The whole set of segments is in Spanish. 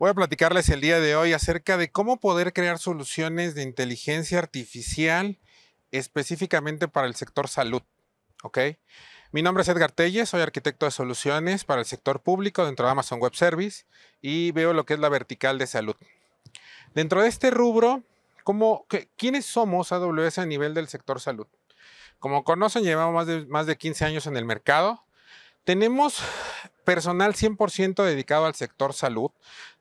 Voy a platicarles el día de hoy acerca de cómo poder crear soluciones de inteligencia artificial específicamente para el sector salud. ¿Ok? Mi nombre es Edgar Telles, soy arquitecto de soluciones para el sector público dentro de Amazon Web Service y veo lo que es la vertical de salud. Dentro de este rubro, ¿quiénes somos AWS a nivel del sector salud? Como conocen, llevamos más de, más de 15 años en el mercado, tenemos personal 100% dedicado al sector salud,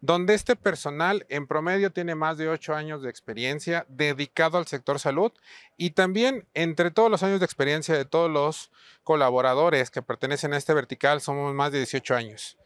donde este personal en promedio tiene más de 8 años de experiencia dedicado al sector salud y también entre todos los años de experiencia de todos los colaboradores que pertenecen a este vertical somos más de 18 años.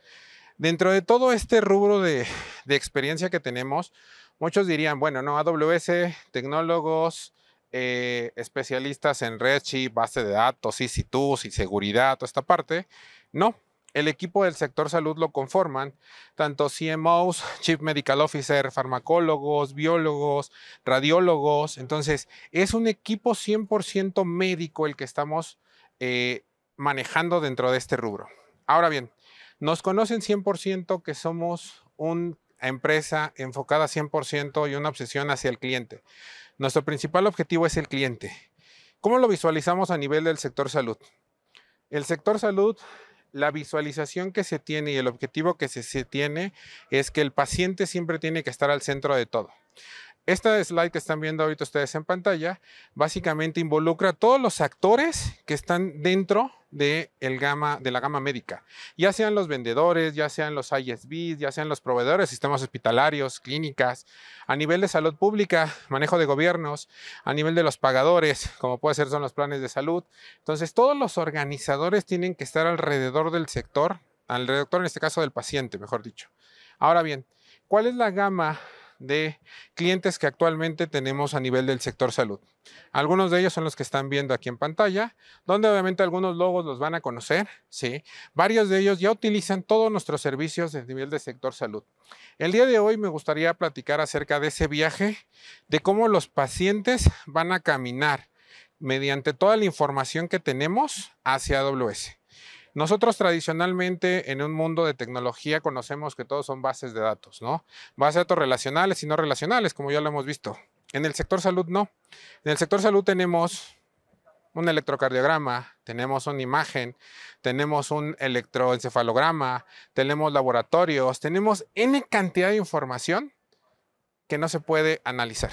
Dentro de todo este rubro de, experiencia que tenemos, muchos dirían, bueno, no, AWS, tecnólogos, eh, especialistas en chip, base de datos, y e y seguridad, toda esta parte. No, el equipo del sector salud lo conforman tanto CMOs, Chief Medical Officer, farmacólogos, biólogos, radiólogos. Entonces, es un equipo 100% médico el que estamos eh, manejando dentro de este rubro. Ahora bien, nos conocen 100% que somos una empresa enfocada 100% y una obsesión hacia el cliente. Nuestro principal objetivo es el cliente. ¿Cómo lo visualizamos a nivel del sector salud? El sector salud, la visualización que se tiene y el objetivo que se, tiene es que el paciente siempre tiene que estar al centro de todo. Esta slide que están viendo ahorita ustedes en pantalla básicamente involucra a todos los actores que están dentro de, la gama médica, ya sean los vendedores, ya sean los ISBs, ya sean los proveedores, sistemas hospitalarios, clínicas, a nivel de salud pública, manejo de gobiernos, a nivel de los pagadores, como puede ser son los planes de salud. Entonces, todos los organizadores tienen que estar alrededor del sector, alrededor en este caso del paciente, mejor dicho. Ahora bien, ¿cuál es la gama de clientes que actualmente tenemos a nivel del sector salud. Algunos de ellos son los que están viendo aquí en pantalla, donde obviamente algunos logos los van a conocer, ¿sí? Varios de ellos ya utilizan todos nuestros servicios a nivel del sector salud. El día de hoy me gustaría platicar acerca de ese viaje, de cómo los pacientes van a caminar mediante toda la información que tenemos hacia AWS. Nosotros tradicionalmente en un mundo de tecnología conocemos que todos son bases de datos, ¿no? Bases de datos relacionales y no relacionales, como ya lo hemos visto. En el sector salud no. En el sector salud tenemos un electrocardiograma, tenemos una imagen, tenemos un electroencefalograma, tenemos laboratorios, tenemos N cantidad de información que no se puede analizar.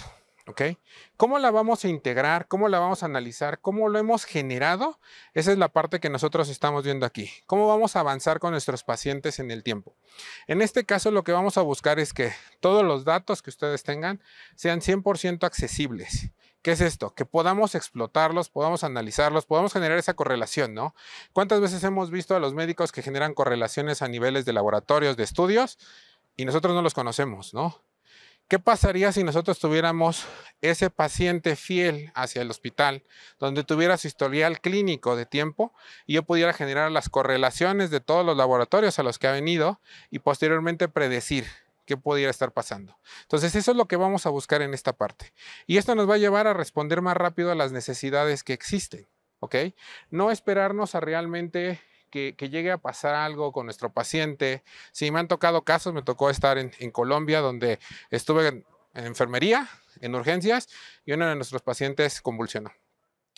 ¿Cómo la vamos a integrar? ¿Cómo la vamos a analizar? ¿Cómo lo hemos generado? Esa es la parte que nosotros estamos viendo aquí. ¿Cómo vamos a avanzar con nuestros pacientes en el tiempo? En este caso, lo que vamos a buscar es que todos los datos que ustedes tengan sean 100% accesibles. ¿Qué es esto? Que podamos explotarlos, podamos analizarlos, podamos generar esa correlación, ¿no? ¿Cuántas veces hemos visto a los médicos que generan correlaciones a niveles de laboratorios, de estudios, y nosotros no los conocemos, ¿no? ¿Qué pasaría si nosotros tuviéramos ese paciente fiel hacia el hospital, donde tuviera su historial clínico de tiempo y yo pudiera generar las correlaciones de todos los laboratorios a los que ha venido y posteriormente predecir qué pudiera estar pasando? Entonces, eso es lo que vamos a buscar en esta parte. Y esto nos va a llevar a responder más rápido a las necesidades que existen. ¿ok? No esperarnos a realmente que, llegue a pasar algo con nuestro paciente. Sí, me han tocado casos, me tocó estar en, Colombia donde estuve en, enfermería, en urgencias, y uno de nuestros pacientes convulsionó.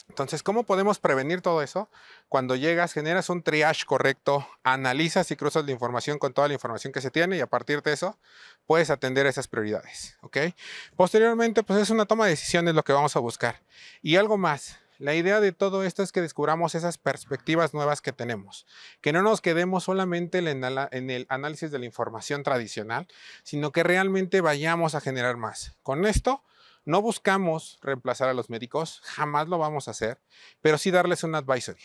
Entonces, ¿cómo podemos prevenir todo eso? Cuando llegas, generas un triage correcto, analizas y cruzas la información con toda la información que se tiene y a partir de eso puedes atender esas prioridades, Posteriormente, pues es una toma de decisiones lo que vamos a buscar. Y algo más, la idea de todo esto es que descubramos esas perspectivas nuevas que tenemos, que no nos quedemos solamente en el análisis de la información tradicional, sino que realmente vayamos a generar más. Con esto, no buscamos reemplazar a los médicos, jamás lo vamos a hacer, pero sí darles un advisory.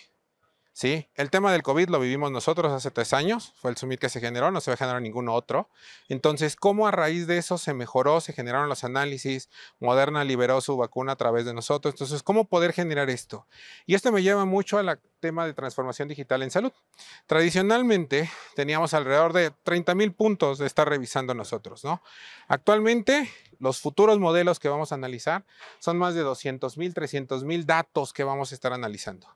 ¿sí? El tema del COVID lo vivimos nosotros hace tres años, fue el summit que se generó, no se va a generar ninguno otro. Entonces, ¿cómo a raíz de eso se mejoró, se generaron los análisis? Moderna liberó su vacuna a través de nosotros. Entonces, ¿cómo poder generar esto? Y esto me lleva mucho al tema de transformación digital en salud. Tradicionalmente teníamos alrededor de 30 mil puntos de estar revisando nosotros, ¿no? Actualmente, los futuros modelos que vamos a analizar son más de 200 mil, 300 mil datos que vamos a estar analizando.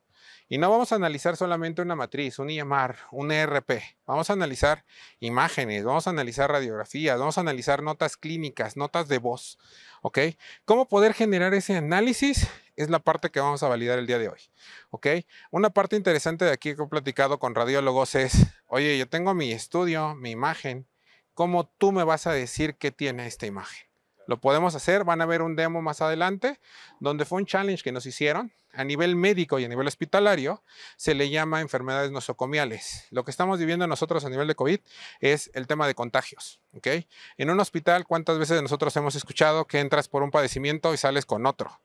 Y no vamos a analizar solamente una matriz, un IMR, un ERP. Vamos a analizar imágenes, vamos a analizar radiografías, vamos a analizar notas clínicas, notas de voz. ¿Ok? ¿Cómo poder generar ese análisis? Es la parte que vamos a validar el día de hoy. ¿Ok? Una parte interesante de aquí que he platicado con radiólogos es, oye, yo tengo mi estudio, mi imagen. ¿Cómo tú me vas a decir qué tiene esta imagen? Lo podemos hacer. Van a ver un demo más adelante donde fue un challenge que nos hicieron a nivel médico y a nivel hospitalario se le llama enfermedades nosocomiales. Lo que estamos viviendo nosotros a nivel de COVID es el tema de contagios. En un hospital, ¿cuántas veces nosotros hemos escuchado que entras por un padecimiento y sales con otro?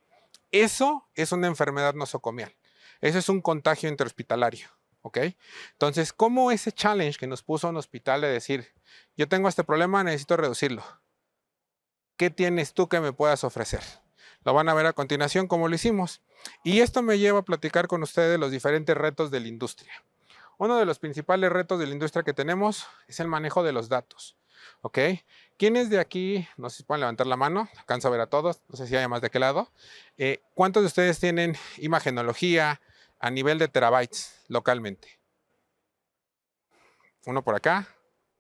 Eso es una enfermedad nosocomial. Eso es un contagio interhospitalario. Entonces, ¿cómo ese challenge que nos puso un hospital de decir, yo tengo este problema, necesito reducirlo? ¿Qué tienes tú que me puedas ofrecer? Lo van a ver a continuación como lo hicimos. Y esto me lleva a platicar con ustedes los diferentes retos de la industria. Uno de los principales retos de la industria que tenemos es el manejo de los datos. ¿Ok? ¿Quiénes de aquí, no sé si pueden levantar la mano, alcanza a ver a todos, no sé si hay más de qué lado, eh, ¿cuántos de ustedes tienen imagenología a nivel de terabytes localmente? Uno por acá,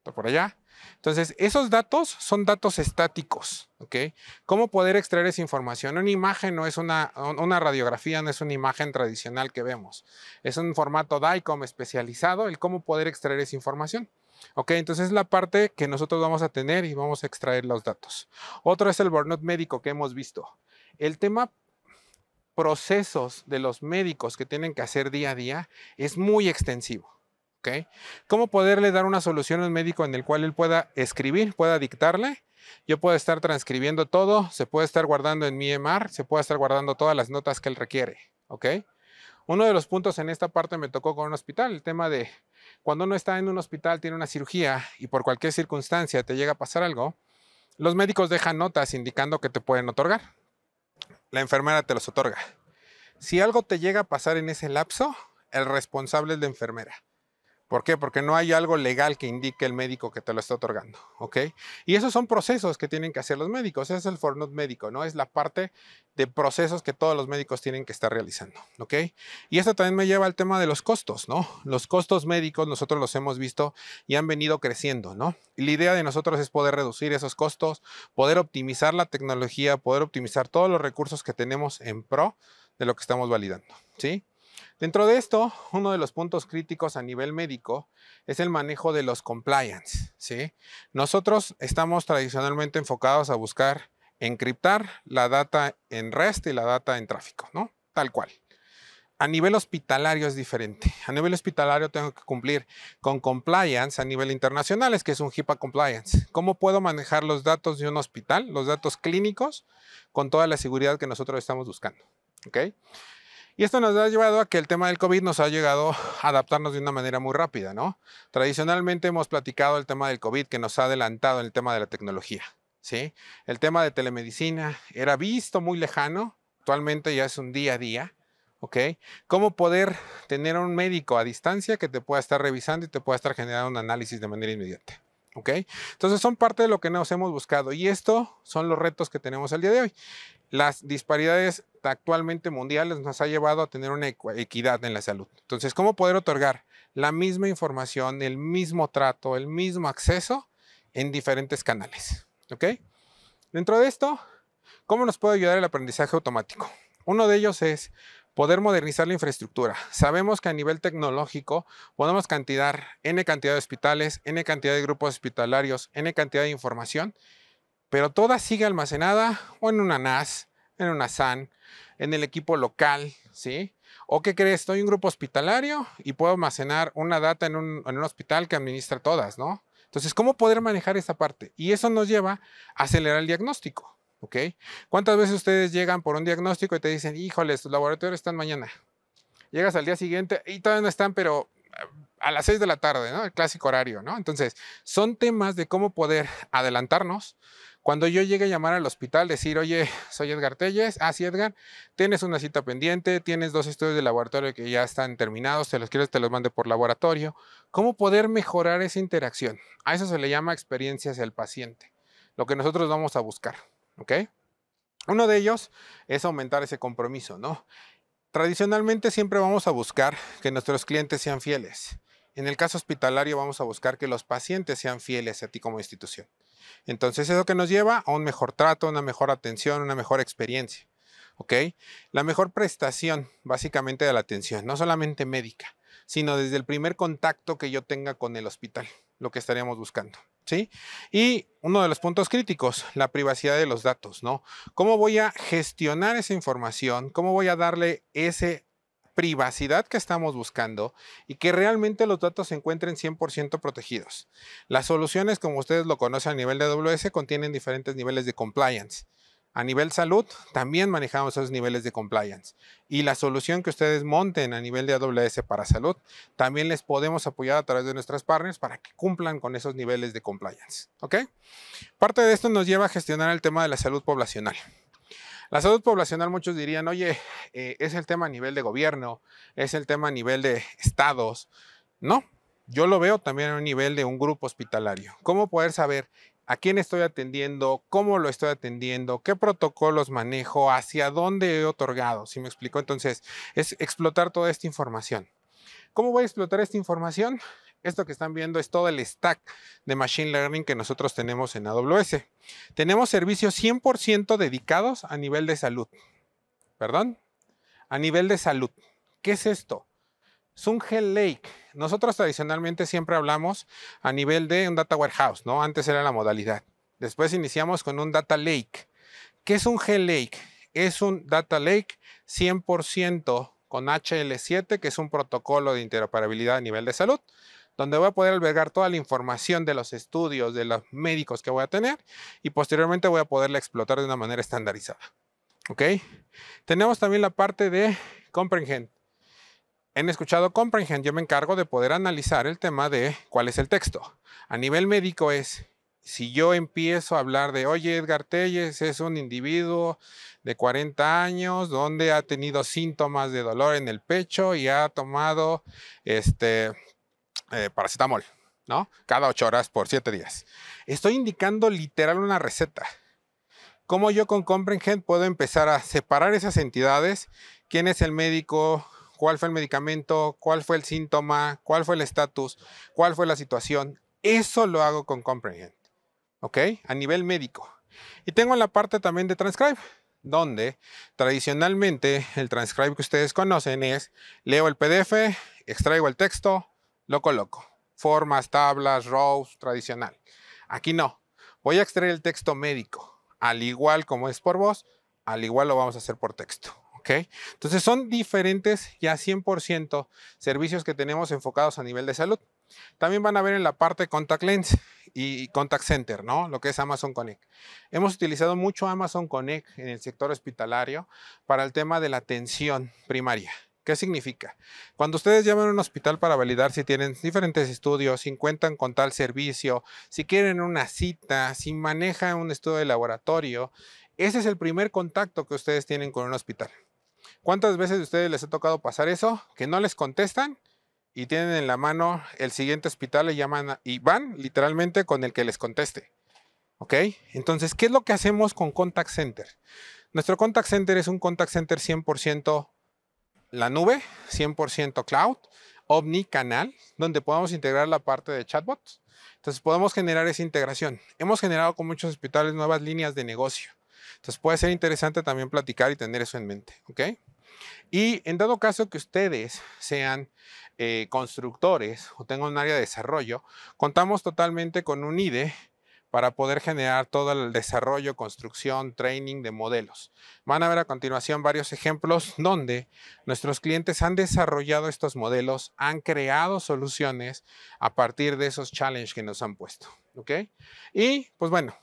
otro por allá. Entonces, esos datos son datos estáticos, ¿ok? ¿Cómo poder extraer esa información? Una imagen no es una, una radiografía, no es una imagen tradicional que vemos. Es un formato DICOM especializado, el cómo poder extraer esa información. ¿Ok? Entonces es la parte que nosotros vamos a tener y vamos a extraer los datos. Otro es el burnout médico que hemos visto. El tema procesos de los médicos que tienen que hacer día a día es muy extensivo. ¿Cómo poderle dar una solución a un médico en el cual él pueda escribir, pueda dictarle? Yo puedo estar transcribiendo todo, se puede estar guardando en mi EMAR, se puede estar guardando todas las notas que él requiere, ¿ok? Uno de los puntos en esta parte me tocó con un hospital, el tema de cuando uno está en un hospital, tiene una cirugía y por cualquier circunstancia te llega a pasar algo, los médicos dejan notas indicando que te pueden otorgar. La enfermera te los otorga. Si algo te llega a pasar en ese lapso, el responsable es la enfermera. ¿Por qué? Porque no hay algo legal que indique el médico que te lo está otorgando, ¿ok? Y esos son procesos que tienen que hacer los médicos, ese es el fornot médico, ¿no? Es la parte de procesos que todos los médicos tienen que estar realizando, ¿ok? Y esto también me lleva al tema de los costos, ¿no? Los costos médicos nosotros los hemos visto y han venido creciendo, ¿no? la idea de nosotros es poder reducir esos costos, poder optimizar la tecnología, poder optimizar todos los recursos que tenemos en pro de lo que estamos validando, ¿sí? Dentro de esto, uno de los puntos críticos a nivel médico es el manejo de los compliance. ¿sí? Nosotros estamos tradicionalmente enfocados a buscar encriptar la data en REST y la data en tráfico, ¿no? Tal cual. A nivel hospitalario es diferente. A nivel hospitalario tengo que cumplir con compliance a nivel internacional, es que es un HIPAA compliance. ¿Cómo puedo manejar los datos de un hospital, los datos clínicos, con toda la seguridad que nosotros estamos buscando? ¿Ok? Y esto nos ha llevado a que el tema del COVID nos ha llegado a adaptarnos de una manera muy rápida, ¿no? Tradicionalmente hemos platicado el tema del COVID que nos ha adelantado en el tema de la tecnología, ¿sí? El tema de telemedicina era visto muy lejano, actualmente ya es un día a día, ¿ok? ¿Cómo poder tener a un médico a distancia que te pueda estar revisando y te pueda estar generando un análisis de manera inmediata? ¿Ok? Entonces son parte de lo que nos hemos buscado y esto son los retos que tenemos al día de hoy. Las disparidades actualmente mundiales nos ha llevado a tener una equidad en la salud. Entonces, ¿cómo poder otorgar la misma información, el mismo trato, el mismo acceso en diferentes canales? ¿Ok? Dentro de esto, ¿cómo nos puede ayudar el aprendizaje automático? Uno de ellos es poder modernizar la infraestructura. Sabemos que a nivel tecnológico podemos cantidad, n cantidad de hospitales, n cantidad de grupos hospitalarios, n cantidad de información, pero toda sigue almacenada o en una NAS, en una SAN, en el equipo local, ¿sí? ¿O qué crees? Estoy en un grupo hospitalario y puedo almacenar una data en un, hospital que administra todas, ¿no? Entonces, ¿cómo poder manejar esa parte? Y eso nos lleva a acelerar el diagnóstico, ¿ok? ¿Cuántas veces ustedes llegan por un diagnóstico y te dicen, híjoles, tus laboratorios están mañana? Llegas al día siguiente y todavía no están, pero a las 6 de la tarde, ¿no? El clásico horario, ¿no? Entonces, son temas de cómo poder adelantarnos, cuando yo llegue a llamar al hospital, decir, oye, soy Edgar Telles, ah, sí, Edgar, tienes una cita pendiente, tienes dos estudios de laboratorio que ya están terminados, te los quieres, te los mande por laboratorio. ¿Cómo poder mejorar esa interacción? A eso se le llama experiencia hacia el paciente, lo que nosotros vamos a buscar, ¿ok? Uno de ellos es aumentar ese compromiso, ¿no? Tradicionalmente siempre vamos a buscar que nuestros clientes sean fieles. En el caso hospitalario vamos a buscar que los pacientes sean fieles a ti como institución. Entonces, eso que nos lleva a un mejor trato, una mejor atención, una mejor experiencia. ¿Ok? La mejor prestación, básicamente, de la atención, no solamente médica, sino desde el primer contacto que yo tenga con el hospital, lo que estaríamos buscando. ¿Sí? Y uno de los puntos críticos, la privacidad de los datos, ¿no? ¿Cómo voy a gestionar esa información? ¿Cómo voy a darle ese privacidad que estamos buscando y que realmente los datos se encuentren 100% protegidos. Las soluciones, como ustedes lo conocen a nivel de AWS, contienen diferentes niveles de compliance. A nivel salud, también manejamos esos niveles de compliance. Y la solución que ustedes monten a nivel de AWS para salud, también les podemos apoyar a través de nuestras partners para que cumplan con esos niveles de compliance. ¿Ok? Parte de esto nos lleva a gestionar el tema de la salud poblacional. La salud poblacional, muchos dirían, oye, eh, es el tema a nivel de gobierno, es el tema a nivel de estados. No, yo lo veo también a nivel de un grupo hospitalario. ¿Cómo poder saber a quién estoy atendiendo, cómo lo estoy atendiendo, qué protocolos manejo, hacia dónde he otorgado? Si me explico, entonces es explotar toda esta información. ¿Cómo voy a explotar esta información? Esto que están viendo es todo el stack de Machine Learning que nosotros tenemos en AWS. Tenemos servicios 100% dedicados a nivel de salud. ¿Perdón? A nivel de salud. ¿Qué es esto? Es un Hell Lake. Nosotros tradicionalmente siempre hablamos a nivel de un Data Warehouse, ¿no? Antes era la modalidad. Después iniciamos con un Data Lake. ¿Qué es un Hell Lake? Es un Data Lake 100% con HL7, que es un protocolo de interoperabilidad a nivel de salud, donde voy a poder albergar toda la información de los estudios, de los médicos que voy a tener y posteriormente voy a poderla explotar de una manera estandarizada. ¿Ok? Tenemos también la parte de Comprehend. Han escuchado Comprehend, yo me encargo de poder analizar el tema de cuál es el texto. A nivel médico es si yo empiezo a hablar de, oye, Edgar Telles es un individuo de 40 años donde ha tenido síntomas de dolor en el pecho y ha tomado este eh, paracetamol, ¿no? Cada ocho horas por siete días. Estoy indicando literal una receta. ¿Cómo yo con Comprehend puedo empezar a separar esas entidades? ¿Quién es el médico? ¿Cuál fue el medicamento? ¿Cuál fue el síntoma? ¿Cuál fue el estatus? ¿Cuál fue la situación? Eso lo hago con Comprehend. ¿ok? A nivel médico. Y tengo la parte también de transcribe, donde tradicionalmente el transcribe que ustedes conocen es leo el PDF, extraigo el texto, lo coloco. Formas, tablas, rows, tradicional. Aquí no. Voy a extraer el texto médico, al igual como es por voz, al igual lo vamos a hacer por texto. ¿ok? Entonces son diferentes ya 100% servicios que tenemos enfocados a nivel de salud. También van a ver en la parte Contact Lens y Contact Center, ¿no? Lo que es Amazon Connect. Hemos utilizado mucho Amazon Connect en el sector hospitalario para el tema de la atención primaria. ¿Qué significa? Cuando ustedes llaman a un hospital para validar si tienen diferentes estudios, si cuentan con tal servicio, si quieren una cita, si manejan un estudio de laboratorio, ese es el primer contacto que ustedes tienen con un hospital. ¿Cuántas veces a ustedes les ha tocado pasar eso? Que no les contestan y tienen en la mano el siguiente hospital, le llaman y van literalmente con el que les conteste. ¿Ok? Entonces, ¿qué es lo que hacemos con Contact Center? Nuestro Contact Center es un Contact Center 100% la nube, 100% cloud, omnicanal, donde podemos integrar la parte de chatbots. Entonces, podemos generar esa integración. Hemos generado con muchos hospitales nuevas líneas de negocio. Entonces, puede ser interesante también platicar y tener eso en mente. ¿Ok? Y en dado caso que ustedes sean eh, constructores o tengo un área de desarrollo, contamos totalmente con un IDE para poder generar todo el desarrollo, construcción, training de modelos. Van a ver a continuación varios ejemplos donde nuestros clientes han desarrollado estos modelos, han creado soluciones a partir de esos challenges que nos han puesto. ¿ok? Y pues bueno,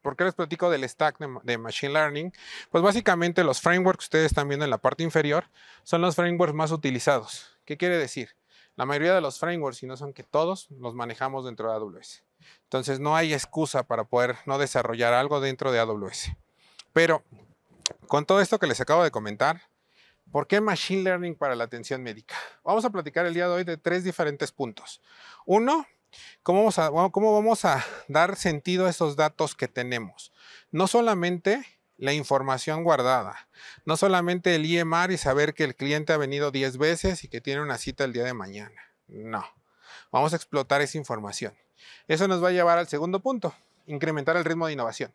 ¿Por qué les platico del stack de, Machine Learning? Pues básicamente los frameworks que ustedes están viendo en la parte inferior son los frameworks más utilizados. ¿Qué quiere decir? La mayoría de los frameworks, si no son que todos, los manejamos dentro de AWS. Entonces no hay excusa para poder no desarrollar algo dentro de AWS. Pero con todo esto que les acabo de comentar, ¿por qué Machine Learning para la atención médica? Vamos a platicar el día de hoy de tres diferentes puntos. Uno, ¿Cómo vamos, a, dar sentido a esos datos que tenemos? No solamente la información guardada. No solamente el IEMAR y saber que el cliente ha venido 10 veces y que tiene una cita el día de mañana. No. Vamos a explotar esa información. Eso nos va a llevar al segundo punto, incrementar el ritmo de innovación.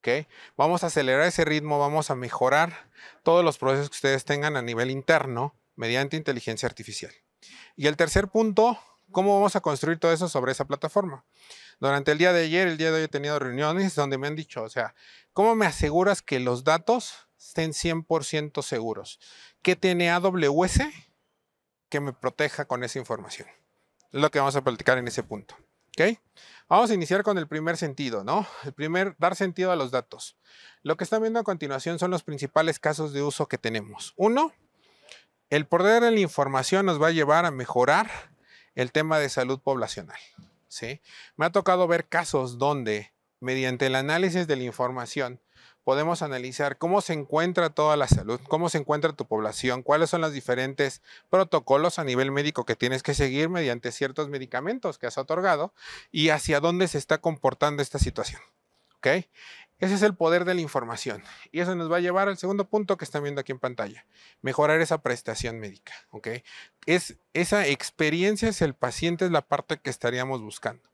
¿Okay? Vamos a acelerar ese ritmo, vamos a mejorar todos los procesos que ustedes tengan a nivel interno mediante inteligencia artificial. Y el tercer punto, ¿cómo vamos a construir todo eso sobre esa plataforma? durante el día de ayer, el día de hoy he tenido reuniones donde me han dicho, o sea, ¿cómo me aseguras que los datos estén 100% seguros? ¿Qué tiene AWS que me proteja con esa información? Es lo que vamos a platicar en ese punto. ¿Ok? Vamos a iniciar con el primer sentido, ¿no? El primer, dar sentido a los datos. Lo que están viendo a continuación son los principales casos de uso que tenemos. Uno, el poder de la información nos va a llevar a mejorar el tema de salud poblacional. Me ha tocado ver casos donde, mediante el análisis de la información, podemos analizar cómo se encuentra toda la salud, cómo se encuentra tu población, cuáles son los diferentes protocolos a nivel médico que tienes que seguir mediante ciertos medicamentos que has otorgado y hacia dónde se está comportando esta situación. Ese es el poder de la información. Y eso nos va a llevar al segundo punto que están viendo aquí en pantalla. Mejorar esa prestación médica. Es, esa experiencia es el paciente, es la parte que estaríamos buscando.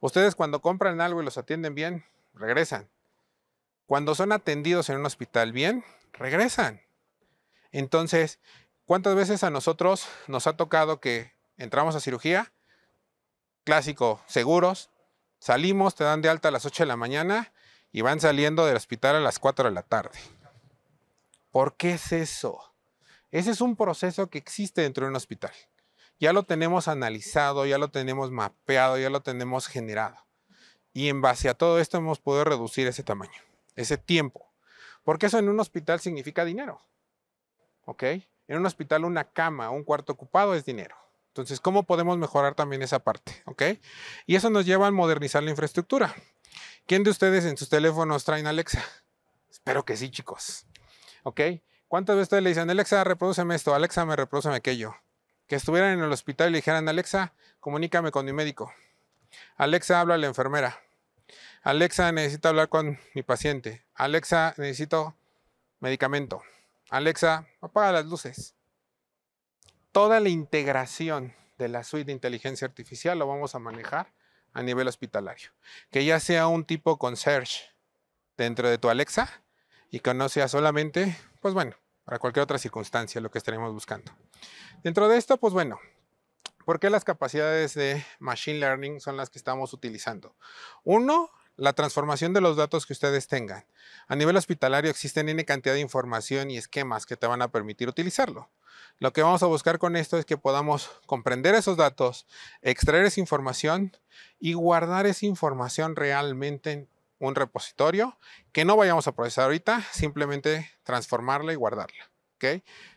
Ustedes cuando compran algo y los atienden bien, regresan. Cuando son atendidos en un hospital bien, regresan. Entonces, ¿cuántas veces a nosotros nos ha tocado que entramos a cirugía? Clásico, seguros, salimos, te dan de alta a las 8 de la mañana y van saliendo del hospital a las 4 de la tarde. ¿Por qué es eso? Ese es un proceso que existe dentro de un hospital. Ya lo tenemos analizado, ya lo tenemos mapeado, ya lo tenemos generado. Y en base a todo esto hemos podido reducir ese tamaño, ese tiempo. Porque eso en un hospital significa dinero. ¿Ok? En un hospital una cama, un cuarto ocupado es dinero. Entonces, ¿cómo podemos mejorar también esa parte? ¿Ok? Y eso nos lleva a modernizar la infraestructura. ¿Quién de ustedes en sus teléfonos traen Alexa? Espero que sí, chicos. ¿Ok? ¿Cuántas veces ustedes le dicen, Alexa, reproduceme esto, Alexa, me reproduceme aquello? Que estuvieran en el hospital y le dijeran, Alexa, comunícame con mi médico. Alexa, habla a la enfermera. Alexa, necesito hablar con mi paciente. Alexa, necesito medicamento. Alexa, apaga las luces. Toda la integración de la suite de inteligencia artificial lo vamos a manejar a nivel hospitalario. Que ya sea un tipo con search dentro de tu Alexa y que no sea solamente, pues bueno, para cualquier otra circunstancia lo que estaremos buscando. Dentro de esto, pues bueno, ¿por qué las capacidades de Machine Learning son las que estamos utilizando? Uno, la transformación de los datos que ustedes tengan. A nivel hospitalario existen N cantidad de información y esquemas que te van a permitir utilizarlo. Lo que vamos a buscar con esto es que podamos comprender esos datos, extraer esa información y guardar esa información realmente en un repositorio que no vayamos a procesar ahorita, simplemente transformarla y guardarla.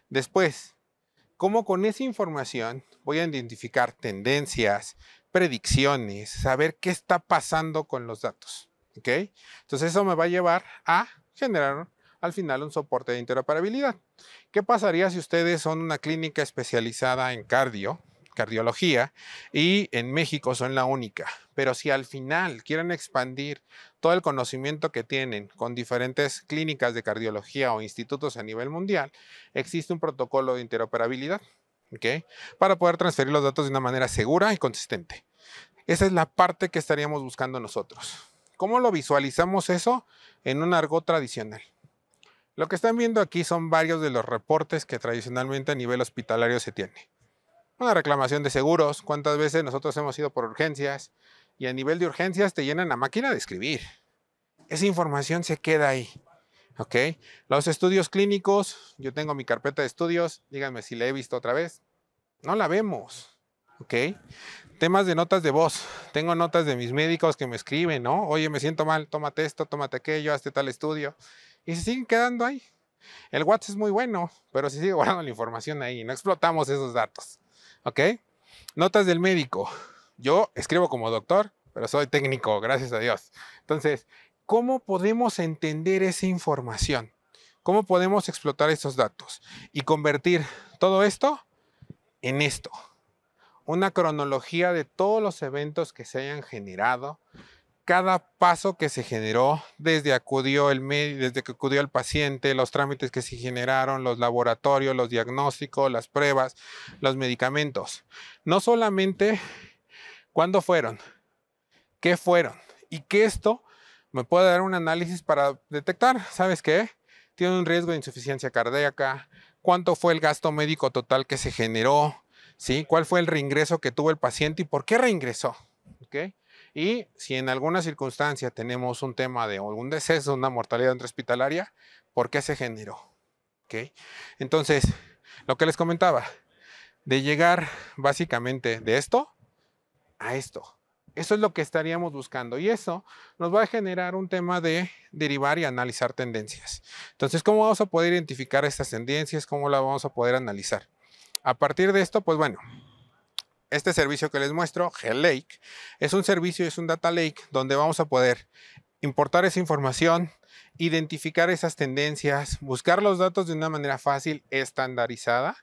Después, cómo con esa información voy a identificar tendencias, predicciones, saber qué está pasando con los datos. ¿ok? Entonces eso me va a llevar a generar al final un soporte de interoperabilidad. ¿Qué pasaría si ustedes son una clínica especializada en cardio? cardiología y en México son la única. Pero si al final quieren expandir todo el conocimiento que tienen con diferentes clínicas de cardiología o institutos a nivel mundial, existe un protocolo de interoperabilidad ¿ok? para poder transferir los datos de una manera segura y consistente. Esa es la parte que estaríamos buscando nosotros. ¿Cómo lo visualizamos eso en un argot tradicional? Lo que están viendo aquí son varios de los reportes que tradicionalmente a nivel hospitalario se tiene. Una reclamación de seguros, cuántas veces nosotros hemos ido por urgencias y a nivel de urgencias te llenan la máquina de escribir. Esa información se queda ahí. ¿Ok? Los estudios clínicos, yo tengo mi carpeta de estudios, díganme si la he visto otra vez. No la vemos. ¿ok? Temas de notas de voz. Tengo notas de mis médicos que me escriben, ¿no? Oye, me siento mal, tómate esto, tómate aquello, hazte tal estudio y se siguen quedando ahí. El WhatsApp es muy bueno, pero se sigue guardando la información ahí. No explotamos esos datos. ¿Ok? Notas del médico. Yo escribo como doctor, pero soy técnico, gracias a Dios. Entonces, ¿cómo podemos entender esa información? ¿Cómo podemos explotar esos datos y convertir todo esto en esto? Una cronología de todos los eventos que se hayan generado, cada paso que se generó desde, acudió el desde que acudió el paciente, los trámites que se generaron, los laboratorios, los diagnósticos, las pruebas, los medicamentos. No solamente cuándo fueron, qué fueron y que esto me pueda dar un análisis para detectar, ¿sabes qué? Tiene un riesgo de insuficiencia cardíaca, cuánto fue el gasto médico total que se generó, ¿sí? ¿Cuál fue el reingreso que tuvo el paciente y por qué reingresó? ¿Okay? Y si en alguna circunstancia tenemos un tema de algún deceso, una mortalidad intrahospitalaria, ¿por qué se generó? ¿Okay? Entonces, lo que les comentaba, de llegar básicamente de esto a esto. Eso es lo que estaríamos buscando y eso nos va a generar un tema de derivar y analizar tendencias. Entonces, ¿cómo vamos a poder identificar estas tendencias? ¿Cómo las vamos a poder analizar? A partir de esto, pues bueno, este servicio que les muestro, Lake, es un servicio, es un data lake donde vamos a poder importar esa información, identificar esas tendencias, buscar los datos de una manera fácil, estandarizada,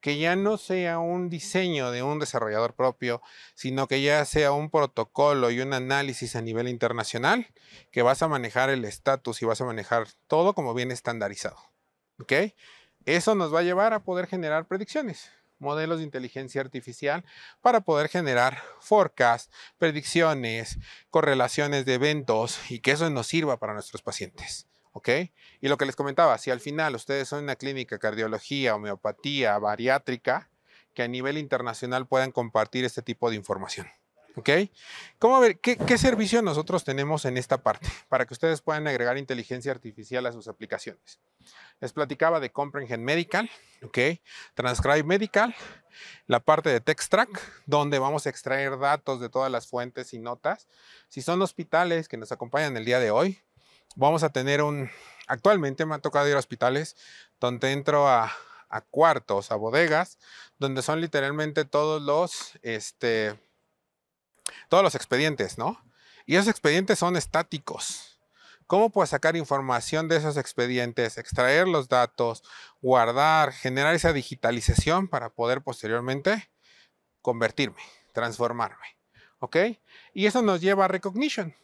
que ya no sea un diseño de un desarrollador propio, sino que ya sea un protocolo y un análisis a nivel internacional, que vas a manejar el estatus y vas a manejar todo como bien estandarizado. ¿Ok? Eso nos va a llevar a poder generar predicciones modelos de inteligencia artificial para poder generar forecasts, predicciones, correlaciones de eventos y que eso nos sirva para nuestros pacientes. ¿ok? Y lo que les comentaba, si al final ustedes son una clínica cardiología, homeopatía, bariátrica, que a nivel internacional puedan compartir este tipo de información. ¿Ok? ¿Cómo ver, qué, servicio nosotros tenemos en esta parte para que ustedes puedan agregar inteligencia artificial a sus aplicaciones? Les platicaba de Comprehend Medical, ¿ok? Transcribe Medical, la parte de Text Track, donde vamos a extraer datos de todas las fuentes y notas. Si son hospitales que nos acompañan el día de hoy, vamos a tener un... Actualmente me ha tocado ir a hospitales donde entro a, a cuartos, a bodegas, donde son literalmente todos los... Este, todos los expedientes, ¿no? Y esos expedientes son estáticos. ¿Cómo puedes sacar información de esos expedientes, extraer los datos, guardar, generar esa digitalización para poder posteriormente convertirme, transformarme? ¿Ok? Y eso nos lleva a Recognition.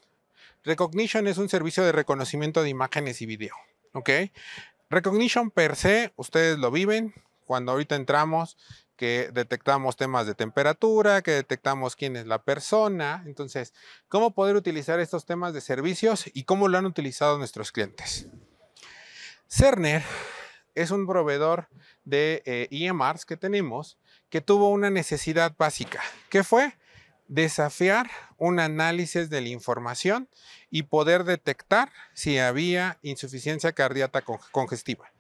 Recognition es un servicio de reconocimiento de imágenes y video. ¿Ok? Recognition per se, ustedes lo viven. Cuando ahorita entramos, que detectamos temas de temperatura, que detectamos quién es la persona. Entonces, ¿cómo poder utilizar estos temas de servicios y cómo lo han utilizado nuestros clientes? Cerner es un proveedor de EMRs eh, e que tenemos que tuvo una necesidad básica, que fue desafiar un análisis de la información y poder detectar si había insuficiencia cardíaca congestiva.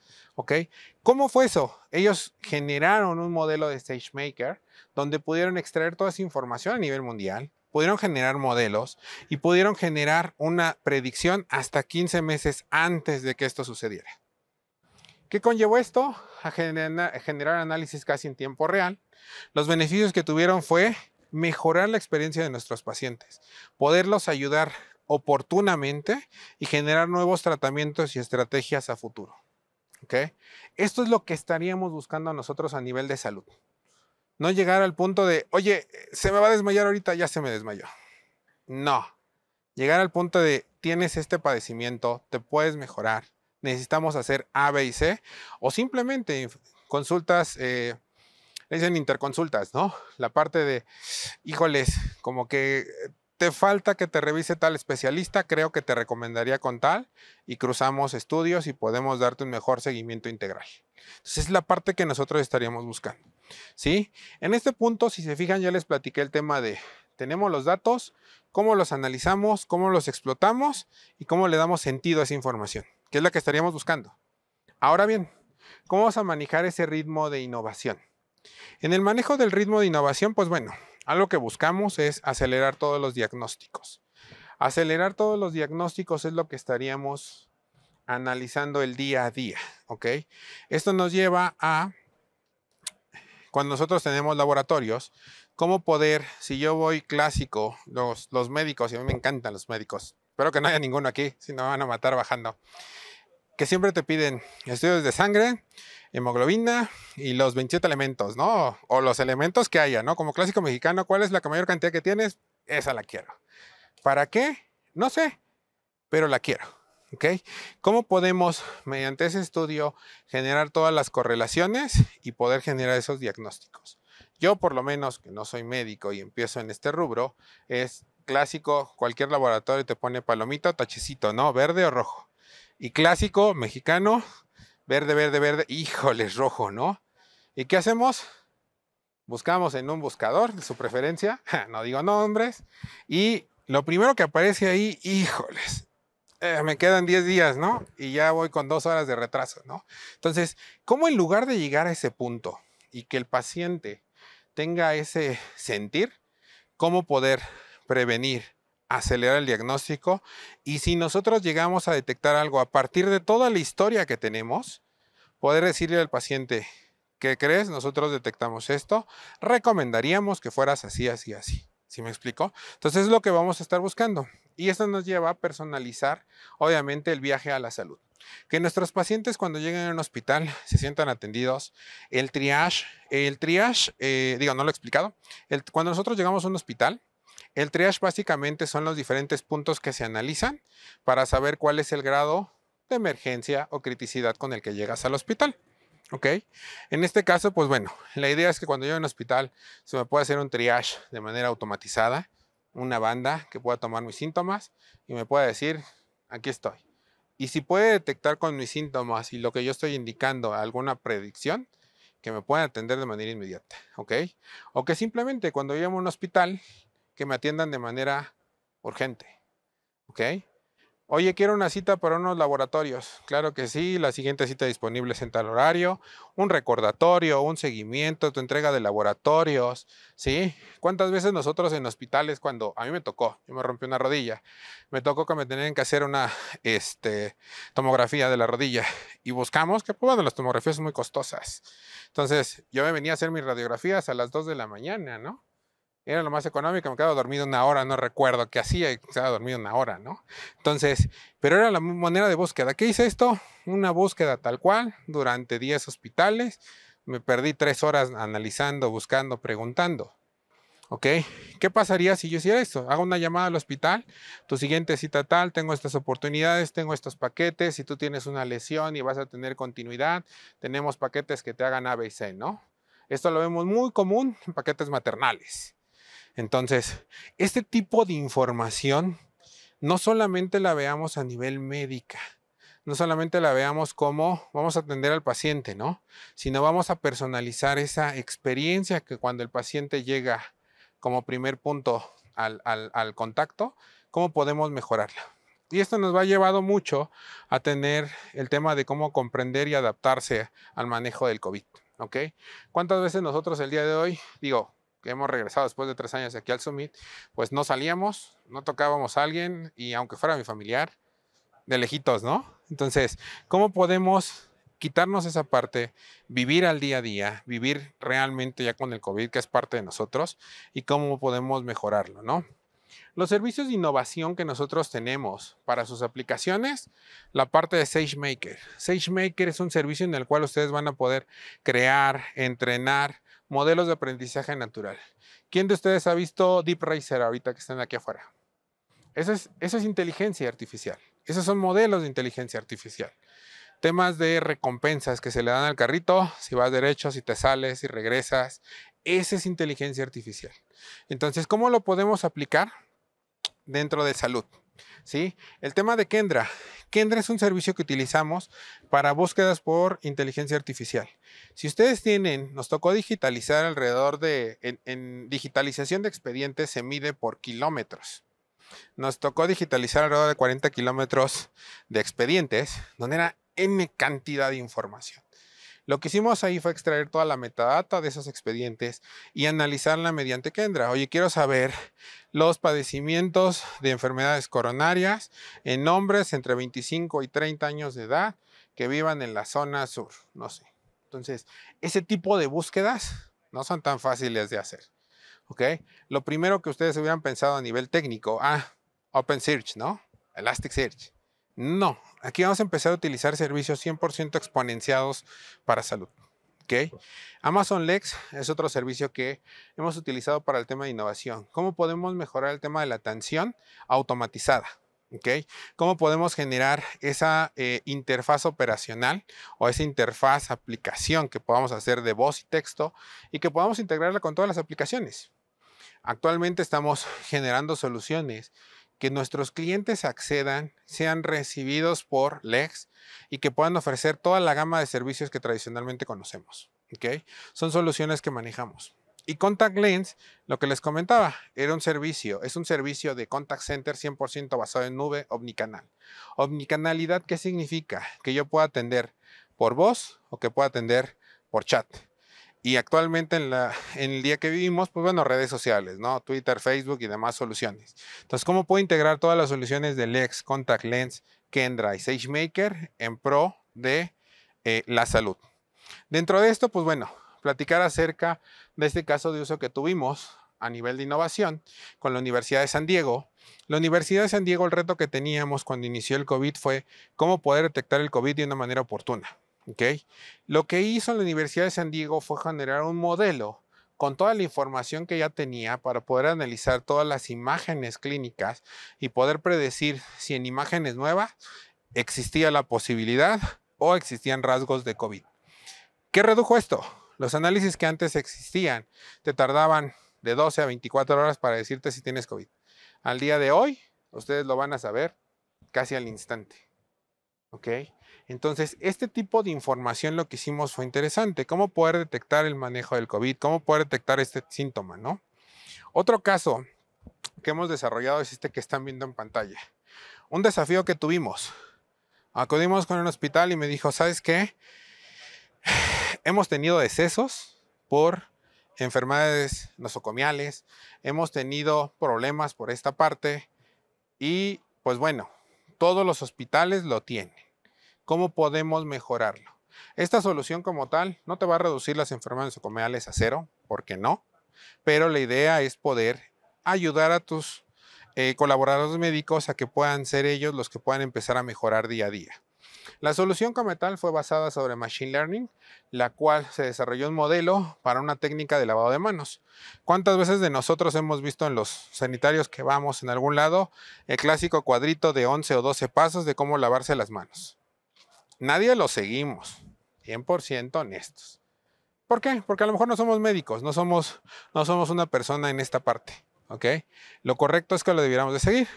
¿Cómo fue eso? Ellos generaron un modelo de SageMaker donde pudieron extraer toda esa información a nivel mundial, pudieron generar modelos y pudieron generar una predicción hasta 15 meses antes de que esto sucediera. ¿Qué conllevó esto? a generar análisis casi en tiempo real. Los beneficios que tuvieron fue mejorar la experiencia de nuestros pacientes, poderlos ayudar oportunamente y generar nuevos tratamientos y estrategias a futuro. ¿okay? Esto es lo que estaríamos buscando nosotros a nivel de salud. No llegar al punto de, oye, se me va a desmayar ahorita, ya se me desmayó. No. Llegar al punto de, tienes este padecimiento, te puedes mejorar, necesitamos hacer A, B y C, o simplemente consultas, eh, le dicen interconsultas, ¿no? La parte de, híjoles, como que te falta que te revise tal especialista, creo que te recomendaría con tal y cruzamos estudios y podemos darte un mejor seguimiento integral. Entonces es la parte que nosotros estaríamos buscando. ¿Sí? En este punto, si se fijan, ya les platiqué el tema de tenemos los datos, cómo los analizamos, cómo los explotamos y cómo le damos sentido a esa información, que es la que estaríamos buscando. Ahora bien, ¿cómo vamos a manejar ese ritmo de innovación? En el manejo del ritmo de innovación, pues bueno, algo que buscamos es acelerar todos los diagnósticos. Acelerar todos los diagnósticos es lo que estaríamos analizando el día a día, ¿ok? Esto nos lleva a, cuando nosotros tenemos laboratorios, cómo poder, si yo voy clásico, los, los médicos, y a mí me encantan los médicos, espero que no haya ninguno aquí, si no me van a matar bajando, que siempre te piden estudios de sangre, hemoglobina y los 27 elementos, ¿no? O los elementos que haya, ¿no? Como clásico mexicano, ¿cuál es la mayor cantidad que tienes? Esa la quiero. ¿Para qué? No sé, pero la quiero. ¿Ok? ¿Cómo podemos, mediante ese estudio, generar todas las correlaciones y poder generar esos diagnósticos? Yo, por lo menos, que no soy médico y empiezo en este rubro, es clásico, cualquier laboratorio te pone palomita, tachecito, ¿no? Verde o rojo. Y clásico mexicano, Verde, verde, verde. Híjoles, rojo, ¿no? ¿Y qué hacemos? Buscamos en un buscador de su preferencia, no digo nombres, y lo primero que aparece ahí, híjoles, eh, me quedan 10 días, ¿no? Y ya voy con dos horas de retraso, ¿no? Entonces, ¿cómo en lugar de llegar a ese punto y que el paciente tenga ese sentir, cómo poder prevenir acelerar el diagnóstico y si nosotros llegamos a detectar algo a partir de toda la historia que tenemos, poder decirle al paciente, ¿qué crees? Nosotros detectamos esto, recomendaríamos que fueras así, así, así. ¿Sí me explico? Entonces es lo que vamos a estar buscando y esto nos lleva a personalizar, obviamente, el viaje a la salud. Que nuestros pacientes cuando lleguen a un hospital se sientan atendidos. El triage, el triage, eh, digo, no lo he explicado, cuando nosotros llegamos a un hospital, el triage básicamente son los diferentes puntos que se analizan para saber cuál es el grado de emergencia o criticidad con el que llegas al hospital. ¿Ok? En este caso, pues bueno, la idea es que cuando yo en un hospital se me pueda hacer un triage de manera automatizada, una banda que pueda tomar mis síntomas y me pueda decir, aquí estoy. Y si puede detectar con mis síntomas y lo que yo estoy indicando alguna predicción, que me pueda atender de manera inmediata, ¿ok? O que simplemente cuando llegamos a un hospital que me atiendan de manera urgente. ¿Ok? Oye, quiero una cita para unos laboratorios. Claro que sí, la siguiente cita disponible es en tal horario, un recordatorio, un seguimiento, tu entrega de laboratorios, ¿sí? ¿Cuántas veces nosotros en hospitales cuando a mí me tocó, yo me rompí una rodilla, me tocó que me tenían que hacer una este, tomografía de la rodilla y buscamos que, pues, bueno, las tomografías son muy costosas. Entonces, yo me venía a hacer mis radiografías a las 2 de la mañana, ¿no? Era lo más económico, me quedaba dormido una hora, no recuerdo qué hacía, y dormido una hora, ¿no? Entonces, pero era la manera de búsqueda. ¿Qué hice esto? Una búsqueda tal cual, durante 10 hospitales, me perdí tres horas analizando, buscando, preguntando. ¿Ok? ¿Qué pasaría si yo hiciera esto? Hago una llamada al hospital, tu siguiente cita tal, tengo estas oportunidades, tengo estos paquetes, si tú tienes una lesión y vas a tener continuidad, tenemos paquetes que te hagan A, y C, ¿no? Esto lo vemos muy común en paquetes maternales. Entonces, este tipo de información no solamente la veamos a nivel médica, no solamente la veamos como vamos a atender al paciente, ¿no? Sino vamos a personalizar esa experiencia que cuando el paciente llega como primer punto al, contacto, cómo podemos mejorarla. Y esto nos va llevado mucho a tener el tema de cómo comprender y adaptarse al manejo del COVID. ¿Ok? ¿Cuántas veces nosotros el día de hoy, digo, que hemos regresado después de tres años aquí al Summit, pues no salíamos, no tocábamos a alguien y aunque fuera mi familiar, de lejitos, ¿no? Entonces, ¿cómo podemos quitarnos esa parte, vivir al día a día, vivir realmente ya con el COVID, que es parte de nosotros, y cómo podemos mejorarlo, ¿no? Los servicios de innovación que nosotros tenemos para sus aplicaciones, la parte de SageMaker. SageMaker es un servicio en el cual ustedes van a poder crear, entrenar, modelos de aprendizaje natural. ¿Quién de ustedes ha visto Deep Racer ahorita que están aquí afuera? Eso es, eso es inteligencia artificial. Esos son modelos de inteligencia artificial. Temas de recompensas que se le dan al carrito, si vas derecho, si te sales, si regresas. Esa es inteligencia artificial. Entonces, ¿cómo lo podemos aplicar dentro de salud? ¿sí? El tema de Kendra. Kendra es un servicio que utilizamos para búsquedas por inteligencia artificial. Si ustedes tienen, nos tocó digitalizar alrededor de, en, en digitalización de expedientes se mide por kilómetros. Nos tocó digitalizar alrededor de 40 kilómetros de expedientes, donde era N cantidad de información. Lo que hicimos ahí fue extraer toda la metadata de esos expedientes y analizarla mediante Kendra. Oye, quiero saber los padecimientos de enfermedades coronarias en hombres entre 25 y 30 años de edad que vivan en la zona sur, no sé. Entonces, ese tipo de búsquedas no son tan fáciles de hacer. ¿Ok? Lo primero que ustedes hubieran pensado a nivel técnico, ah, OpenSearch, ¿no? Elasticsearch. No, aquí vamos a empezar a utilizar servicios 100% exponenciados para salud. ¿okay? Amazon Lex es otro servicio que hemos utilizado para el tema de innovación. ¿Cómo podemos mejorar el tema de la atención automatizada? ¿Okay? ¿Cómo podemos generar esa eh, interfaz operacional o esa interfaz aplicación que podamos hacer de voz y texto y que podamos integrarla con todas las aplicaciones? Actualmente estamos generando soluciones que nuestros clientes accedan, sean recibidos por Lex y que puedan ofrecer toda la gama de servicios que tradicionalmente conocemos. Son soluciones que manejamos. Y Contact Lens, lo que les comentaba, era un servicio, es un servicio de contact center 100% basado en nube omnicanal. Omnicanalidad, ¿qué significa? Que yo pueda atender por voz o que pueda atender por chat. Y actualmente en, la, en el día que vivimos, pues bueno, redes sociales, ¿no? Twitter, Facebook y demás soluciones. Entonces, ¿cómo puedo integrar todas las soluciones de Lex, Contact Lens, Kendra y SageMaker en pro de eh, la salud? Dentro de esto, pues bueno, platicar acerca de este caso de uso que tuvimos a nivel de innovación con la Universidad de San Diego. La Universidad de San Diego, el reto que teníamos cuando inició el COVID fue cómo poder detectar el COVID de una manera oportuna. Lo que hizo la Universidad de San Diego fue generar un modelo con toda la información que ya tenía para poder analizar todas las imágenes clínicas y poder predecir si en imágenes nuevas existía la posibilidad o existían rasgos de COVID. ¿Qué redujo esto? Los análisis que antes existían te tardaban de 12 a 24 horas para decirte si tienes COVID. Al día de hoy, ustedes lo van a saber casi al instante. ¿Ok? Entonces, este tipo de información lo que hicimos fue interesante, cómo poder detectar el manejo del COVID, cómo poder detectar este síntoma, ¿no? Otro caso que hemos desarrollado es este que están viendo en pantalla. Un desafío que tuvimos. Acudimos con un hospital y me dijo, ¿sabes qué? Hemos tenido decesos por enfermedades nosocomiales, hemos tenido problemas por esta parte y pues bueno, todos los hospitales lo tienen. ¿Cómo podemos mejorarlo? Esta solución como tal no te va a reducir las enfermedades comeales a cero, porque no, pero la idea es poder ayudar a tus eh, colaboradores médicos a que puedan ser ellos los que puedan empezar a mejorar día a día. La solución como tal fue basada sobre Machine Learning, la cual se desarrolló un modelo para una técnica de lavado de manos. ¿Cuántas veces de nosotros hemos visto en los sanitarios que vamos en algún lado el clásico cuadrito de 11 o 12 pasos de cómo lavarse las manos? nadie lo seguimos, 100% honestos. ¿Por qué? Porque a lo mejor no somos médicos, no somos, no somos una persona en esta parte, ¿ok? Lo correcto es que lo debiéramos de seguir.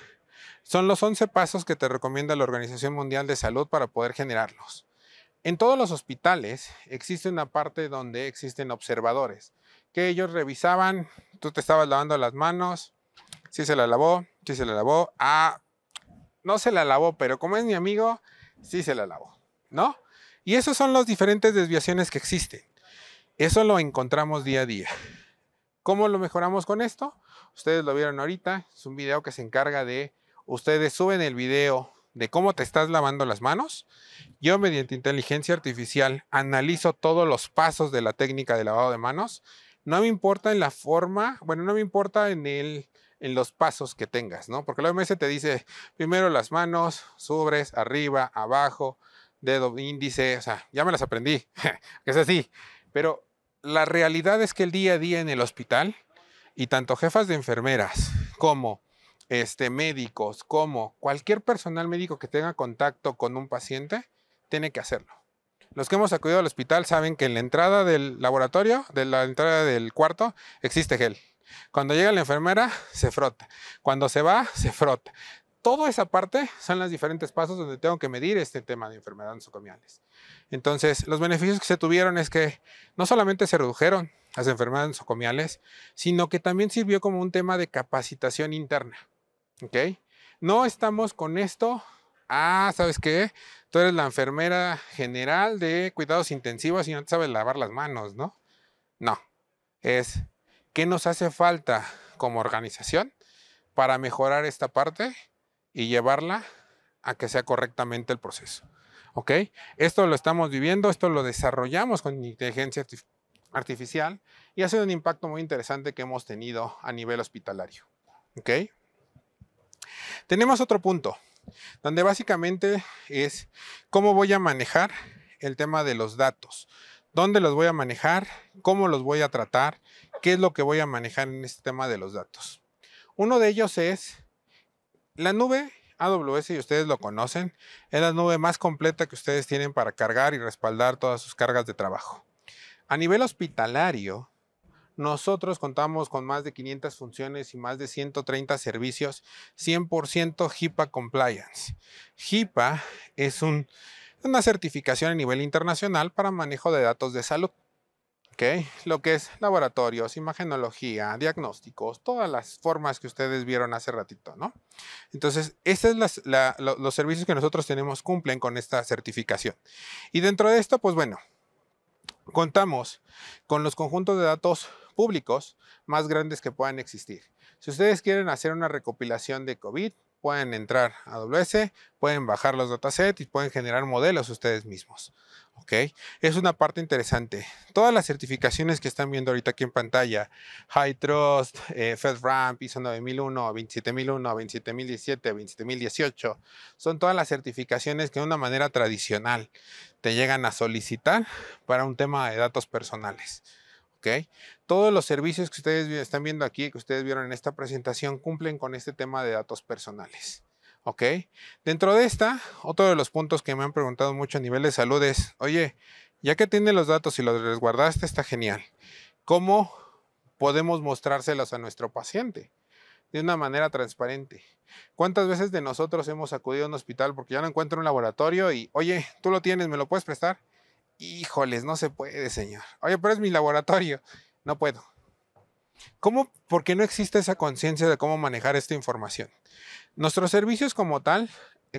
Son los 11 pasos que te recomienda la Organización Mundial de Salud para poder generarlos. En todos los hospitales existe una parte donde existen observadores, que ellos revisaban, tú te estabas lavando las manos, si sí se la lavó, si sí se la lavó, ah, no se la lavó, pero como es mi amigo, sí se la lavó. ¿no? Y esos son las diferentes desviaciones que existen. Eso lo encontramos día a día. ¿Cómo lo mejoramos con esto? Ustedes lo vieron ahorita, es un video que se encarga de, ustedes suben el video de cómo te estás lavando las manos. Yo mediante inteligencia artificial analizo todos los pasos de la técnica de lavado de manos. No me importa en la forma, bueno, no me importa en en los pasos que tengas, ¿no? Porque la OMS te dice primero las manos, subes, arriba, abajo, dedo índice, o sea, ya me las aprendí, es así. Pero la realidad es que el día a día en el hospital, y tanto jefas de enfermeras como este, médicos, como cualquier personal médico que tenga contacto con un paciente, tiene que hacerlo. Los que hemos acudido al hospital saben que en la entrada del laboratorio, de la entrada del cuarto, existe gel. Cuando llega la enfermera, se frota. Cuando se va, se frota toda esa parte son los diferentes pasos donde tengo que medir este tema de enfermedades nosocomiales. Entonces, los beneficios que se tuvieron es que no solamente se redujeron las enfermedades nosocomiales, sino que también sirvió como un tema de capacitación interna. ¿Ok? No estamos con esto. Ah, ¿sabes qué? Tú eres la enfermera general de cuidados intensivos y no te sabes lavar las manos, ¿no? No. Es, ¿qué nos hace falta como organización para mejorar esta parte? y llevarla a que sea correctamente el proceso. ¿Ok? Esto lo estamos viviendo, esto lo desarrollamos con inteligencia artificial y ha sido un impacto muy interesante que hemos tenido a nivel hospitalario. ¿Ok? Tenemos otro punto, donde básicamente es cómo voy a manejar el tema de los datos, dónde los voy a manejar, cómo los voy a tratar, qué es lo que voy a manejar en este tema de los datos. Uno de ellos es la nube AWS, y ustedes lo conocen, es la nube más completa que ustedes tienen para cargar y respaldar todas sus cargas de trabajo. A nivel hospitalario, nosotros contamos con más de 500 funciones y más de 130 servicios 100% HIPAA compliance. HIPAA es una certificación a nivel internacional para manejo de datos de salud. Lo que es laboratorios, imagenología, diagnósticos, todas las formas que ustedes vieron hace ratito, ¿no? Entonces, estos es los servicios que nosotros tenemos cumplen con esta certificación. Y dentro de esto, pues bueno, contamos con los conjuntos de datos públicos más grandes que puedan existir. Si ustedes quieren hacer una recopilación de COVID, pueden entrar a AWS, pueden bajar los datasets y pueden generar modelos ustedes mismos. ¿ok? Es una parte interesante. Todas las certificaciones que están viendo ahorita aquí en pantalla, High Trust, eh, FedRAMP, ISO 9001, 27001, 27017, 27018, son todas las certificaciones que de una manera tradicional te llegan a solicitar para un tema de datos personales. ¿ok? todos los servicios que ustedes están viendo aquí, que ustedes vieron en esta presentación, cumplen con este tema de datos personales. ¿Ok? Dentro de esta, otro de los puntos que me han preguntado mucho a nivel de salud es, oye, ya que tiene los datos y los resguardaste, está genial. ¿Cómo podemos mostrárselos a nuestro paciente? de una manera transparente. ¿Cuántas veces de nosotros hemos acudido a un hospital porque ya no encuentro un laboratorio y, oye, tú lo tienes, ¿me lo puedes prestar? Híjoles, no se puede, señor. Oye, pero es mi laboratorio no puedo. ¿Cómo? Porque no existe esa conciencia de cómo manejar esta información. Nuestros servicios como tal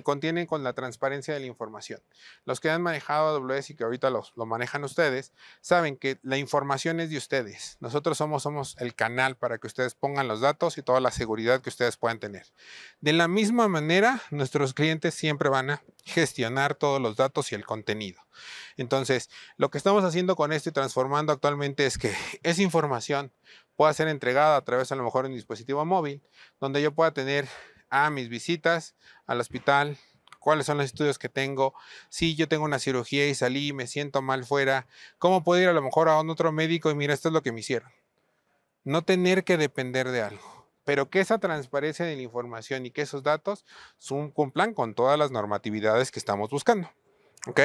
contienen con la transparencia de la información. Los que han manejado AWS y que ahorita los, lo manejan ustedes, saben que la información es de ustedes. Nosotros somos, somos el canal para que ustedes pongan los datos y toda la seguridad que ustedes puedan tener. De la misma manera, nuestros clientes siempre van a gestionar todos los datos y el contenido. Entonces, lo que estamos haciendo con esto y transformando actualmente es que esa información pueda ser entregada a través a lo mejor de un dispositivo móvil, donde yo pueda tener a mis visitas al hospital, cuáles son los estudios que tengo, si yo tengo una cirugía y salí, y me siento mal fuera, cómo puedo ir a lo mejor a otro médico y mira, esto es lo que me hicieron. No tener que depender de algo, pero que esa transparencia de la información y que esos datos cumplan con todas las normatividades que estamos buscando. ¿Ok?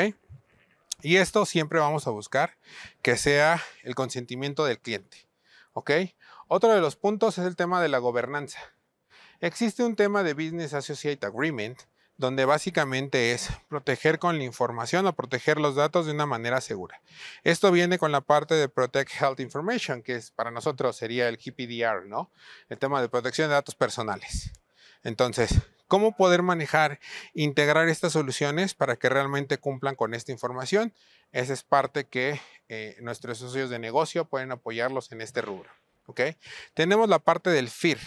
Y esto siempre vamos a buscar que sea el consentimiento del cliente. ¿Ok? Otro de los puntos es el tema de la gobernanza. Existe un tema de Business Associate Agreement, donde básicamente es proteger con la información o proteger los datos de una manera segura. Esto viene con la parte de Protect Health Information, que es, para nosotros sería el GPDR, ¿no? El tema de protección de datos personales. Entonces, ¿cómo poder manejar, integrar estas soluciones para que realmente cumplan con esta información? Esa es parte que eh, nuestros socios de negocio pueden apoyarlos en este rubro. ¿ok? Tenemos la parte del FIR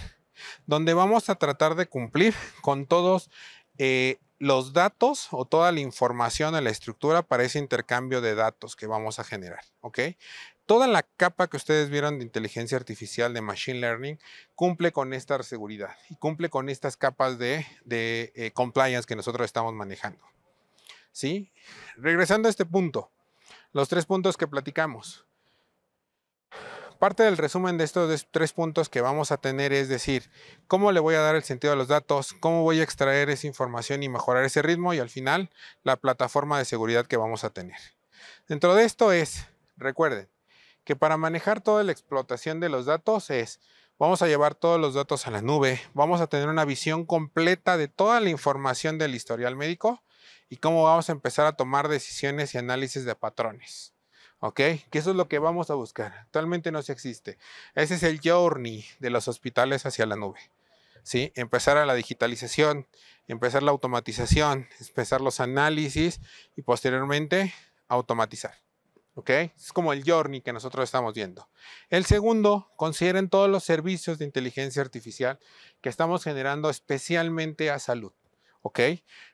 donde vamos a tratar de cumplir con todos eh, los datos o toda la información en la estructura para ese intercambio de datos que vamos a generar. ¿ok? Toda la capa que ustedes vieron de inteligencia artificial, de machine learning, cumple con esta seguridad y cumple con estas capas de, eh, compliance que nosotros estamos manejando. Regresando a este punto, los tres puntos que platicamos. Parte del resumen de estos tres puntos que vamos a tener es decir, cómo le voy a dar el sentido a los datos, cómo voy a extraer esa información y mejorar ese ritmo y al final la plataforma de seguridad que vamos a tener. Dentro de esto es, recuerden, que para manejar toda la explotación de los datos es, vamos a llevar todos los datos a la nube, vamos a tener una visión completa de toda la información del historial médico y cómo vamos a empezar a tomar decisiones y análisis de patrones. ¿ok? Que eso es lo que vamos a buscar. Actualmente no se existe. Ese es el journey de los hospitales hacia la nube, ¿sí? Empezar a la digitalización, empezar la automatización, empezar los análisis y posteriormente automatizar. ¿Ok? Es como el journey que nosotros estamos viendo. El segundo, consideren todos los servicios de inteligencia artificial que estamos generando especialmente a salud. ¿ok?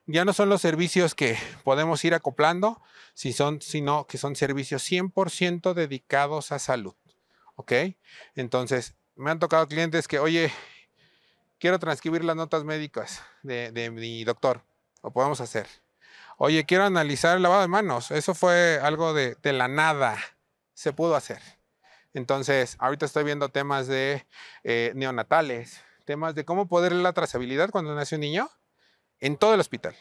Ya no son los servicios que podemos ir acoplando, sino que son servicios 100% dedicados a salud, ¿ok? Entonces, me han tocado clientes que, oye, quiero transcribir las notas médicas de, mi doctor, lo podemos hacer. Oye, quiero analizar el lavado de manos, eso fue algo de, la nada, se pudo hacer. Entonces, ahorita estoy viendo temas de eh, neonatales, temas de cómo poder la trazabilidad cuando nace un niño en todo el hospital.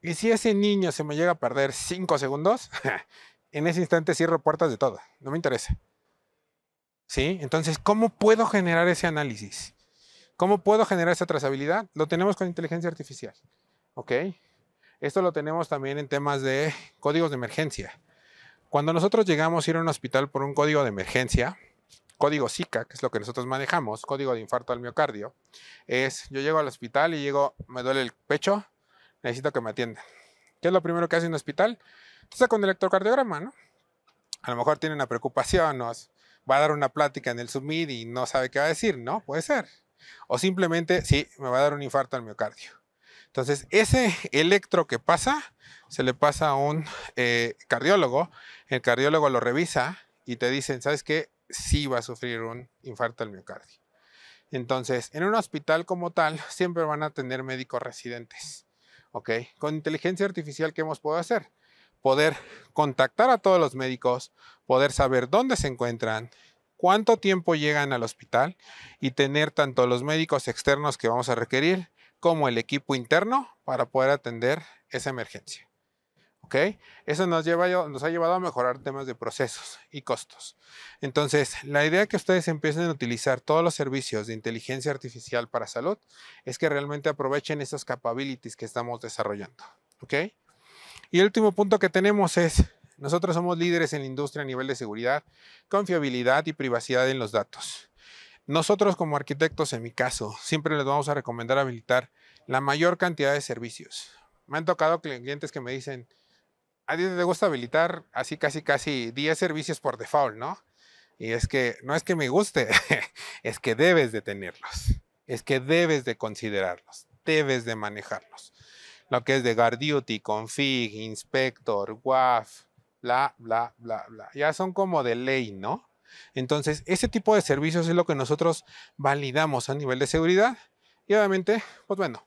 Y si ese niño se me llega a perder cinco segundos, en ese instante cierro puertas de todo. No me interesa. ¿Sí? Entonces, ¿cómo puedo generar ese análisis? ¿Cómo puedo generar esa trazabilidad? Lo tenemos con inteligencia artificial. ¿Ok? Esto lo tenemos también en temas de códigos de emergencia. Cuando nosotros llegamos a ir a un hospital por un código de emergencia, código SICA, que es lo que nosotros manejamos, código de infarto al miocardio, es yo llego al hospital y llego, me duele el pecho, necesito que me atiendan. ¿Qué es lo primero que hace un hospital? Te pues con un electrocardiograma, ¿no? A lo mejor tiene una preocupación, o va a dar una plática en el submit y no sabe qué va a decir, ¿no? Puede ser. O simplemente, sí, me va a dar un infarto al miocardio. Entonces, ese electro que pasa, se le pasa a un eh, cardiólogo, el cardiólogo lo revisa y te dicen, ¿sabes qué? si va a sufrir un infarto al miocardio. Entonces, en un hospital como tal, siempre van a tener médicos residentes, ¿ok? Con inteligencia artificial, ¿qué hemos podido hacer? Poder contactar a todos los médicos, poder saber dónde se encuentran, cuánto tiempo llegan al hospital y tener tanto los médicos externos que vamos a requerir como el equipo interno para poder atender esa emergencia. Eso nos, lleva, nos ha llevado a mejorar temas de procesos y costos. Entonces, la idea que ustedes empiecen a utilizar todos los servicios de inteligencia artificial para salud es que realmente aprovechen esas capabilities que estamos desarrollando, ¿ok? Y el último punto que tenemos es, nosotros somos líderes en la industria a nivel de seguridad, confiabilidad y privacidad en los datos. Nosotros como arquitectos, en mi caso, siempre les vamos a recomendar habilitar la mayor cantidad de servicios. Me han tocado clientes que me dicen, a ti te gusta habilitar así casi casi 10 servicios por default, ¿no? Y es que no es que me guste, es que debes de tenerlos, es que debes de considerarlos, debes de manejarlos. Lo que es de guard config, inspector, WAF, bla, bla, bla, bla. Ya son como de ley, ¿no? Entonces, ese tipo de servicios es lo que nosotros validamos a nivel de seguridad. Y obviamente, pues bueno,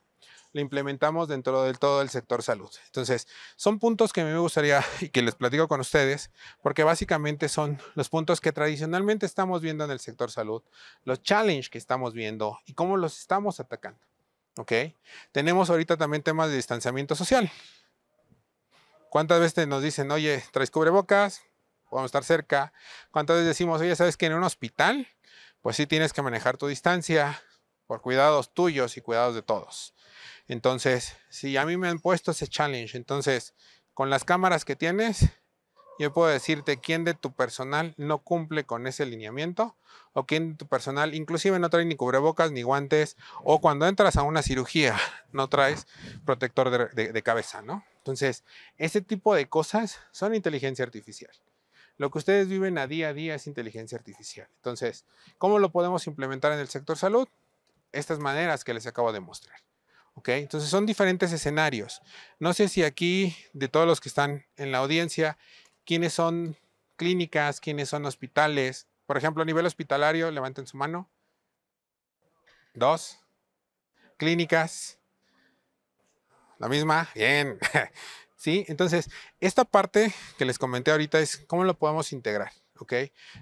lo implementamos dentro del todo el sector salud. Entonces, son puntos que me gustaría y que les platico con ustedes, porque básicamente son los puntos que tradicionalmente estamos viendo en el sector salud, los challenges que estamos viendo y cómo los estamos atacando. ¿Ok? Tenemos ahorita también temas de distanciamiento social. ¿Cuántas veces nos dicen, oye, traes cubrebocas? Podemos estar cerca. ¿Cuántas veces decimos, oye, sabes que en un hospital, pues sí tienes que manejar tu distancia por cuidados tuyos y cuidados de todos? Entonces, si a mí me han puesto ese challenge, entonces con las cámaras que tienes, yo puedo decirte quién de tu personal no cumple con ese lineamiento o quién de tu personal inclusive no trae ni cubrebocas ni guantes o cuando entras a una cirugía no traes protector de, de cabeza, ¿no? Entonces, ese tipo de cosas son inteligencia artificial. Lo que ustedes viven a día a día es inteligencia artificial. Entonces, ¿cómo lo podemos implementar en el sector salud? Estas maneras que les acabo de mostrar. Entonces son diferentes escenarios. No sé si aquí, de todos los que están en la audiencia, quiénes son clínicas, quiénes son hospitales. Por ejemplo, a nivel hospitalario, levanten su mano. Dos. Clínicas. La misma. Bien. ¿Sí? Entonces, esta parte que les comenté ahorita es cómo lo podemos integrar.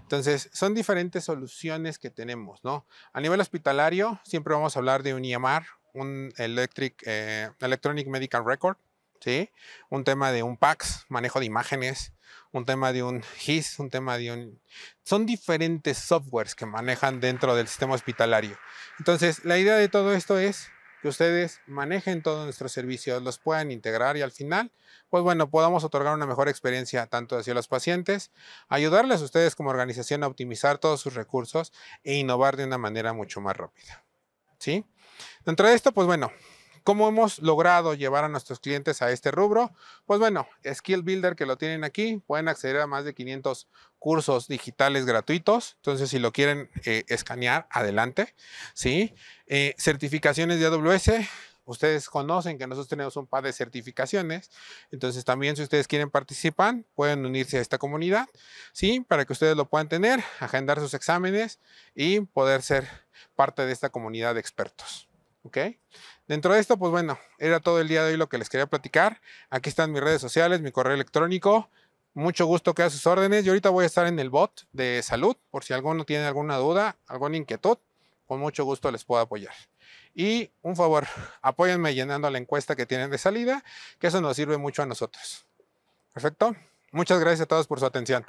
Entonces, son diferentes soluciones que tenemos, ¿no? A nivel hospitalario, siempre vamos a hablar de un IAMAR, e un electric, eh, Electronic Medical Record, ¿sí? un tema de un PACS, manejo de imágenes, un tema de un GIS, un tema de un... Son diferentes softwares que manejan dentro del sistema hospitalario. Entonces, la idea de todo esto es que ustedes manejen todos nuestros servicios, los puedan integrar y al final, pues bueno, podamos otorgar una mejor experiencia tanto hacia los pacientes, ayudarles a ustedes como organización a optimizar todos sus recursos e innovar de una manera mucho más rápida. ¿Sí? Dentro de esto, pues bueno, ¿Cómo hemos logrado llevar a nuestros clientes a este rubro? Pues bueno, Skill Builder que lo tienen aquí, pueden acceder a más de 500 cursos digitales gratuitos. Entonces, si lo quieren eh, escanear, adelante. ¿sí? Eh, certificaciones de AWS, Ustedes conocen que nosotros tenemos un par de certificaciones, entonces también si ustedes quieren participar, pueden unirse a esta comunidad, ¿sí? Para que ustedes lo puedan tener, agendar sus exámenes y poder ser parte de esta comunidad de expertos. ¿ok? Dentro de esto, pues bueno, era todo el día de hoy lo que les quería platicar. Aquí están mis redes sociales, mi correo electrónico. Mucho gusto que a sus órdenes. Yo ahorita voy a estar en el bot de salud, por si alguno tiene alguna duda, alguna inquietud, con mucho gusto les puedo apoyar. Y un favor, apóyenme llenando la encuesta que tienen de salida, que eso nos sirve mucho a nosotros. Perfecto. Muchas gracias a todos por su atención.